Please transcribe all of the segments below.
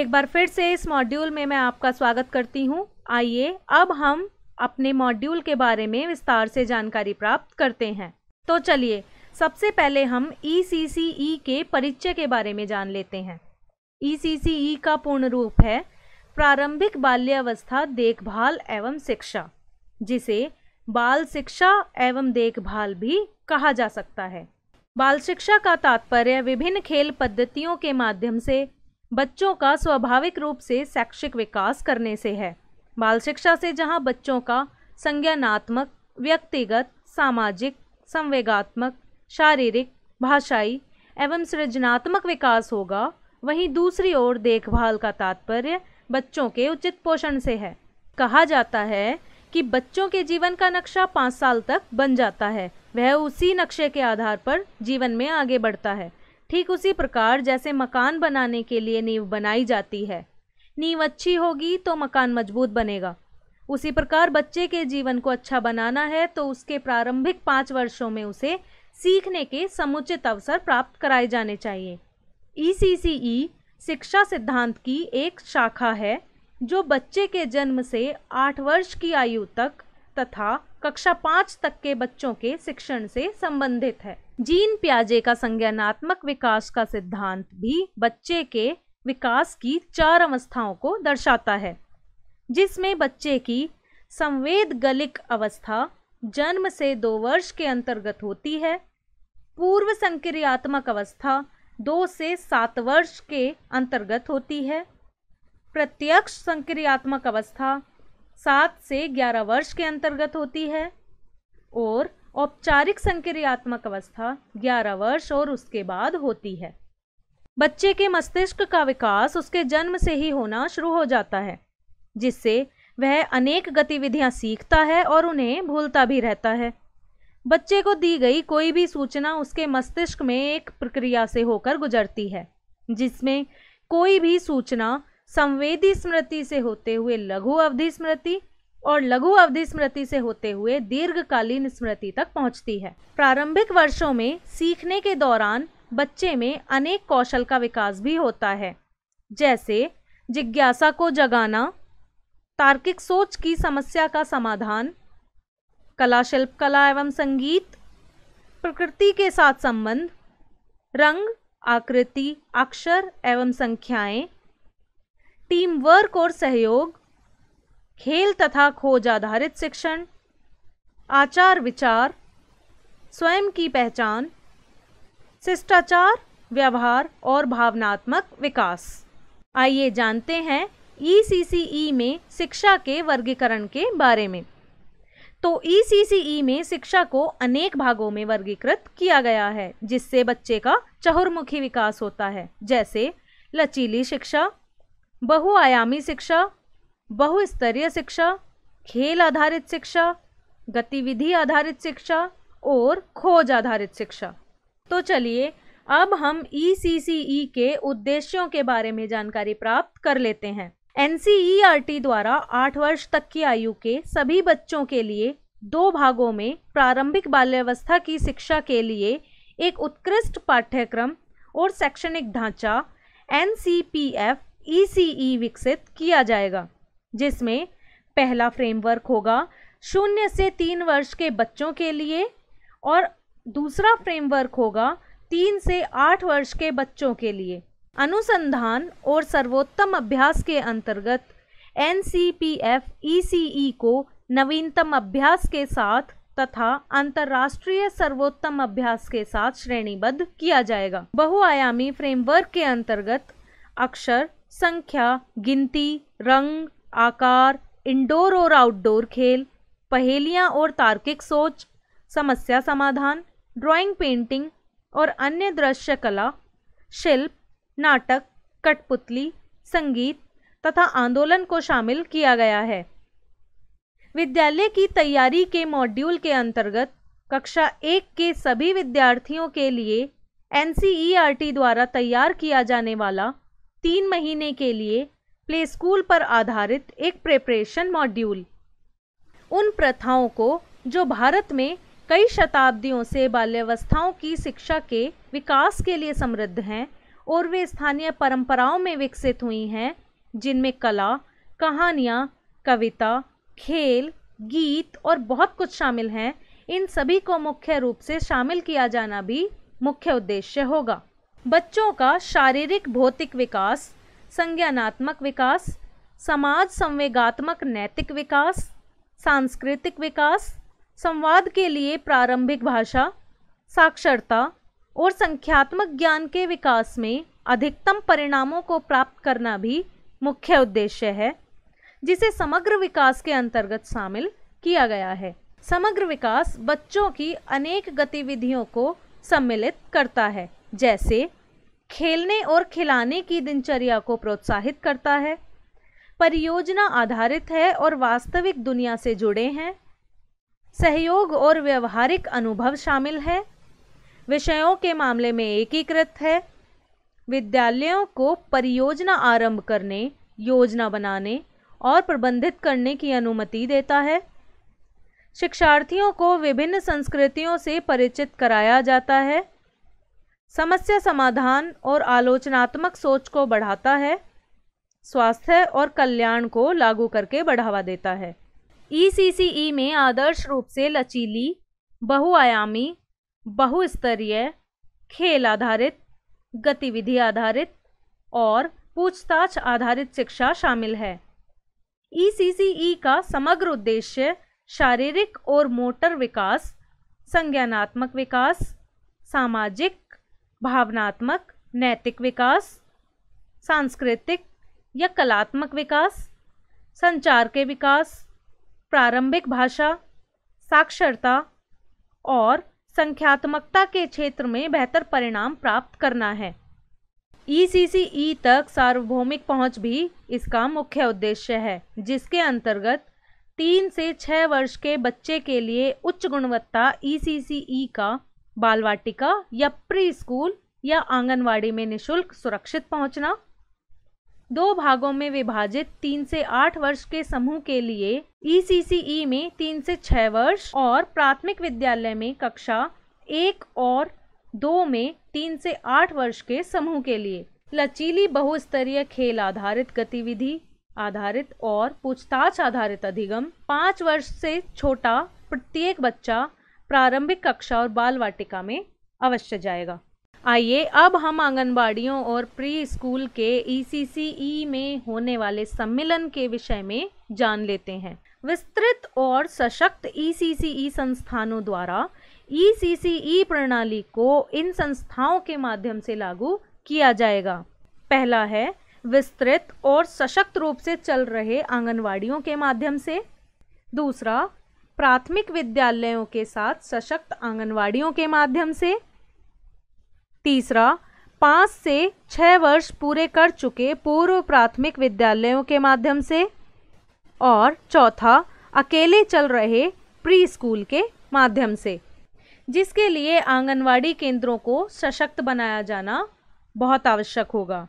एक बार फिर से इस मॉड्यूल में मैं आपका स्वागत करती हूँ आइए अब हम अपने मॉड्यूल के बारे में विस्तार से जानकारी प्राप्त करते हैं तो चलिए सबसे पहले हम ई e e के परिचय के बारे में जान लेते हैं ई e का पूर्ण रूप है प्रारंभिक बाल्यावस्था देखभाल एवं शिक्षा जिसे बाल शिक्षा एवं देखभाल भी कहा जा सकता है बाल शिक्षा का तात्पर्य विभिन्न खेल पद्धतियों के माध्यम से बच्चों का स्वाभाविक रूप से शैक्षिक विकास करने से है बाल शिक्षा से जहाँ बच्चों का संज्ञानात्मक व्यक्तिगत सामाजिक संवेगात्मक शारीरिक भाषाई एवं सृजनात्मक विकास होगा वहीं दूसरी ओर देखभाल का तात्पर्य बच्चों के उचित पोषण से है कहा जाता है कि बच्चों के जीवन का नक्शा पाँच साल तक बन जाता है वह उसी नक्शे के आधार पर जीवन में आगे बढ़ता है ठीक उसी प्रकार जैसे मकान बनाने के लिए नींव बनाई जाती है नींव अच्छी होगी तो मकान मजबूत बनेगा उसी प्रकार बच्चे के जीवन को अच्छा बनाना है तो उसके प्रारंभिक पाँच वर्षों में उसे सीखने के समुचित अवसर प्राप्त कराए जाने चाहिए ई e e शिक्षा सिद्धांत की एक शाखा है जो बच्चे के जन्म से आठ वर्ष की आयु तक तथा कक्षा पाँच तक के बच्चों के शिक्षण से संबंधित है जीन प्याजे का संज्ञानात्मक विकास का सिद्धांत भी बच्चे के विकास की चार अवस्थाओं को दर्शाता है जिसमें बच्चे की संवेद गलिक अवस्था जन्म से दो वर्ष के अंतर्गत होती है पूर्व संक्रियात्मक अवस्था दो से सात वर्ष के अंतर्गत होती है प्रत्यक्ष संक्रियात्मक अवस्था सात से ग्यारह वर्ष के अंतर्गत होती है और औपचारिक संक्रियात्मक अवस्था 11 वर्ष और उसके बाद होती है बच्चे के मस्तिष्क का विकास उसके जन्म से ही होना शुरू हो जाता है जिससे वह अनेक गतिविधियां सीखता है और उन्हें भूलता भी रहता है बच्चे को दी गई कोई भी सूचना उसके मस्तिष्क में एक प्रक्रिया से होकर गुजरती है जिसमें कोई भी सूचना संवेदी स्मृति से होते हुए लघु अवधि स्मृति और लघु अवधि स्मृति से होते हुए दीर्घकालीन स्मृति तक पहुंचती है प्रारंभिक वर्षों में सीखने के दौरान बच्चे में अनेक कौशल का विकास भी होता है जैसे जिज्ञासा को जगाना तार्किक सोच की समस्या का समाधान कला शिल्प कला एवं संगीत प्रकृति के साथ संबंध रंग आकृति अक्षर एवं संख्याएं, टीम वर्क और सहयोग खेल तथा खोज आधारित शिक्षण आचार विचार स्वयं की पहचान शिष्टाचार व्यवहार और भावनात्मक विकास आइए जानते हैं ई e e में शिक्षा के वर्गीकरण के बारे में तो ई e में शिक्षा को अनेक भागों में वर्गीकृत किया गया है जिससे बच्चे का चहुर्मुखी विकास होता है जैसे लचीली शिक्षा बहुआयामी शिक्षा बहुस्तरीय शिक्षा खेल आधारित शिक्षा गतिविधि आधारित शिक्षा और खोज आधारित शिक्षा तो चलिए अब हम ई e e के उद्देश्यों के बारे में जानकारी प्राप्त कर लेते हैं एन e द्वारा आठ वर्ष तक की आयु के सभी बच्चों के लिए दो भागों में प्रारंभिक बाल्यावस्था की शिक्षा के लिए एक उत्कृष्ट पाठ्यक्रम और शैक्षणिक ढांचा एन सी विकसित किया जाएगा जिसमें पहला फ्रेमवर्क होगा शून्य से तीन वर्ष के बच्चों के लिए और दूसरा फ्रेमवर्क होगा तीन से आठ वर्ष के बच्चों के लिए अनुसंधान और सर्वोत्तम अभ्यास के अंतर्गत N C P F E C E को नवीनतम अभ्यास के साथ तथा अंतर्राष्ट्रीय सर्वोत्तम अभ्यास के साथ श्रेणीबद्ध किया जाएगा बहुआयामी फ्रेमवर्क के अंतर्गत अक्षर संख्या गिनती रंग आकार इंडोर और आउटडोर खेल पहेलियाँ और तार्किक सोच समस्या समाधान ड्राइंग पेंटिंग और अन्य दृश्य कला शिल्प नाटक कठपुतली संगीत तथा आंदोलन को शामिल किया गया है विद्यालय की तैयारी के मॉड्यूल के अंतर्गत कक्षा एक के सभी विद्यार्थियों के लिए एन e द्वारा तैयार किया जाने वाला तीन महीने के लिए प्ले स्कूल पर आधारित एक प्रेपरेशन मॉड्यूल उन प्रथाओं को जो भारत में कई शताब्दियों से बाल्यावस्थाओं की शिक्षा के विकास के लिए समृद्ध हैं और वे स्थानीय परंपराओं में विकसित हुई हैं जिनमें कला कहानियाँ कविता खेल गीत और बहुत कुछ शामिल हैं इन सभी को मुख्य रूप से शामिल किया जाना भी मुख्य उद्देश्य होगा बच्चों का शारीरिक भौतिक विकास संज्ञानात्मक विकास समाज संवेगात्मक नैतिक विकास सांस्कृतिक विकास संवाद के लिए प्रारंभिक भाषा साक्षरता और संख्यात्मक ज्ञान के विकास में अधिकतम परिणामों को प्राप्त करना भी मुख्य उद्देश्य है जिसे समग्र विकास के अंतर्गत शामिल किया गया है समग्र विकास बच्चों की अनेक गतिविधियों को सम्मिलित करता है जैसे खेलने और खिलाने की दिनचर्या को प्रोत्साहित करता है परियोजना आधारित है और वास्तविक दुनिया से जुड़े हैं सहयोग और व्यवहारिक अनुभव शामिल है विषयों के मामले में एकीकृत है विद्यालयों को परियोजना आरंभ करने योजना बनाने और प्रबंधित करने की अनुमति देता है शिक्षार्थियों को विभिन्न संस्कृतियों से परिचित कराया जाता है समस्या समाधान और आलोचनात्मक सोच को बढ़ाता है स्वास्थ्य और कल्याण को लागू करके बढ़ावा देता है ई e e में आदर्श रूप से लचीली बहुआयामी बहुस्तरीय खेल आधारित गतिविधि आधारित और पूछताछ आधारित शिक्षा शामिल है ई e का समग्र उद्देश्य शारीरिक और मोटर विकास संज्ञानात्मक विकास सामाजिक भावनात्मक नैतिक विकास सांस्कृतिक या कलात्मक विकास संचार के विकास प्रारंभिक भाषा साक्षरता और संख्यात्मकता के क्षेत्र में बेहतर परिणाम प्राप्त करना है ई e e तक सार्वभौमिक पहुंच भी इसका मुख्य उद्देश्य है जिसके अंतर्गत तीन से छः वर्ष के बच्चे के लिए उच्च गुणवत्ता ई e का बाल वाटिका या प्री स्कूल या आंगनवाड़ी में निशुल्क सुरक्षित पहुंचना दो भागों में विभाजित तीन से आठ वर्ष के समूह के लिए ई e e में तीन से छः वर्ष और प्राथमिक विद्यालय में कक्षा एक और दो में तीन से आठ वर्ष के समूह के लिए लचीली बहुस्तरीय खेल आधारित गतिविधि आधारित और पूछताछ आधारित अधिगम पाँच वर्ष से छोटा प्रत्येक बच्चा प्रारंभिक कक्षा और बाल वाटिका में अवश्य जाएगा आइए अब हम आंगनबाड़ियों और प्री स्कूल के ई e e में होने वाले सम्मेलन के विषय में जान लेते हैं विस्तृत और सशक्त ई e संस्थानों द्वारा ई प्रणाली को इन संस्थाओं के माध्यम से लागू किया जाएगा पहला है विस्तृत और सशक्त रूप से चल रहे आंगनवाड़ियों के माध्यम से दूसरा प्राथमिक विद्यालयों के साथ सशक्त आंगनवाड़ियों के माध्यम से तीसरा पाँच से छः वर्ष पूरे कर चुके पूर्व प्राथमिक विद्यालयों के माध्यम से और चौथा अकेले चल रहे प्री स्कूल के माध्यम से जिसके लिए आंगनवाड़ी केंद्रों को सशक्त बनाया जाना बहुत आवश्यक होगा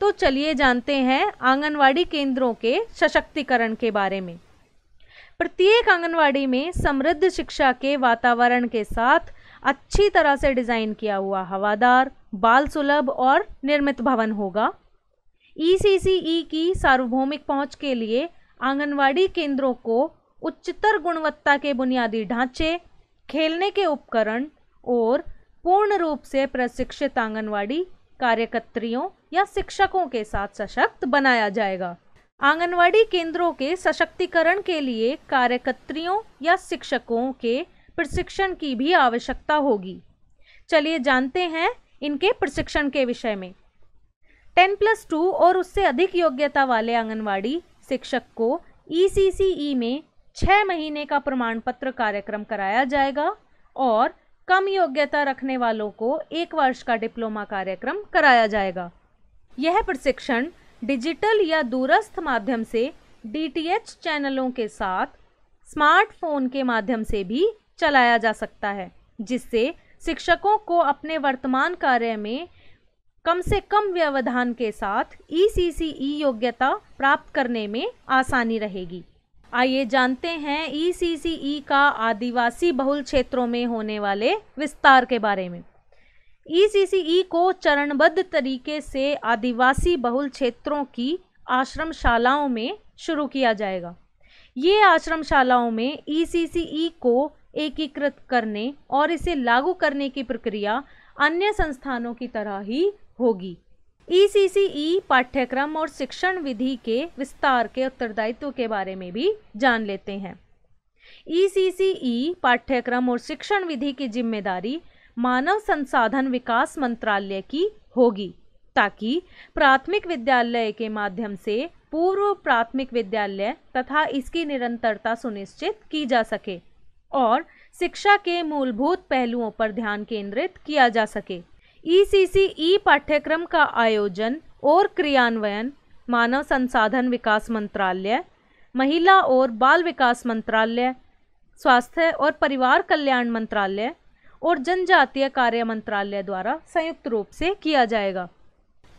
तो चलिए जानते हैं आंगनवाड़ी केंद्रों के सशक्तिकरण के बारे में प्रत्येक आंगनवाड़ी में समृद्ध शिक्षा के वातावरण के साथ अच्छी तरह से डिज़ाइन किया हुआ हवादार बाल सुलभ और निर्मित भवन होगा ई e e की सार्वभौमिक पहुंच के लिए आंगनवाड़ी केंद्रों को उच्चतर गुणवत्ता के बुनियादी ढांचे खेलने के उपकरण और पूर्ण रूप से प्रशिक्षित आंगनवाड़ी कार्यकर्त्रियों या शिक्षकों के साथ सशक्त बनाया जाएगा आंगनवाड़ी केंद्रों के सशक्तिकरण के लिए कार्यकर्त्रियों या शिक्षकों के प्रशिक्षण की भी आवश्यकता होगी चलिए जानते हैं इनके प्रशिक्षण के विषय में टेन प्लस टू और उससे अधिक योग्यता वाले आंगनवाड़ी शिक्षक को ई में छः महीने का प्रमाण पत्र कार्यक्रम कराया जाएगा और कम योग्यता रखने वालों को एक वर्ष का डिप्लोमा कार्यक्रम कराया जाएगा यह प्रशिक्षण डिजिटल या दूरस्थ माध्यम से डीटीएच चैनलों के साथ स्मार्टफोन के माध्यम से भी चलाया जा सकता है जिससे शिक्षकों को अपने वर्तमान कार्य में कम से कम व्यवधान के साथ ई e e योग्यता प्राप्त करने में आसानी रहेगी आइए जानते हैं ई e का आदिवासी बहुल क्षेत्रों में होने वाले विस्तार के बारे में ईसीसीई e e को चरणबद्ध तरीके से आदिवासी बहुल क्षेत्रों की आश्रमशालाओं में शुरू किया जाएगा ये आश्रमशालाओं में ईसीसीई e को एकीकृत करने और इसे लागू करने की प्रक्रिया अन्य संस्थानों की तरह ही होगी ई पाठ्यक्रम और शिक्षण विधि के विस्तार के उत्तरदायित्व के बारे में भी जान लेते हैं ई पाठ्यक्रम और शिक्षण विधि की जिम्मेदारी मानव संसाधन विकास मंत्रालय की होगी ताकि प्राथमिक विद्यालय के माध्यम से पूर्व प्राथमिक विद्यालय तथा इसकी निरंतरता सुनिश्चित की जा सके और शिक्षा के मूलभूत पहलुओं पर ध्यान केंद्रित किया जा सके ई ई पाठ्यक्रम का आयोजन और क्रियान्वयन मानव संसाधन विकास मंत्रालय महिला और बाल विकास मंत्रालय स्वास्थ्य और परिवार कल्याण मंत्रालय और जनजातीय कार्य मंत्रालय द्वारा संयुक्त रूप से किया जाएगा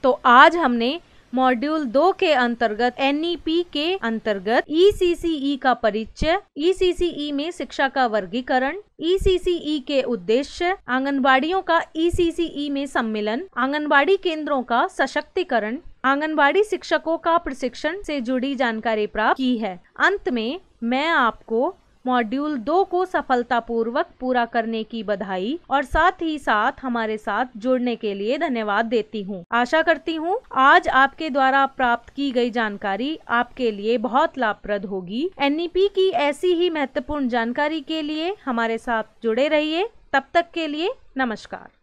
तो आज हमने मॉड्यूल दो के अंतर्गत एन e के अंतर्गत ई e e का परिचय ई में शिक्षा का वर्गीकरण ई के उद्देश्य आंगनबाड़ियों का ई में सम्मेलन आंगनबाड़ी केंद्रों का सशक्तिकरण आंगनबाड़ी शिक्षकों का प्रशिक्षण से जुड़ी जानकारी प्राप्त की है अंत में मैं आपको मॉड्यूल दो को सफलतापूर्वक पूरा करने की बधाई और साथ ही साथ हमारे साथ जुड़ने के लिए धन्यवाद देती हूँ आशा करती हूँ आज आपके द्वारा प्राप्त की गई जानकारी आपके लिए बहुत लाभप्रद होगी एन की ऐसी ही महत्वपूर्ण जानकारी के लिए हमारे साथ जुड़े रहिए तब तक के लिए नमस्कार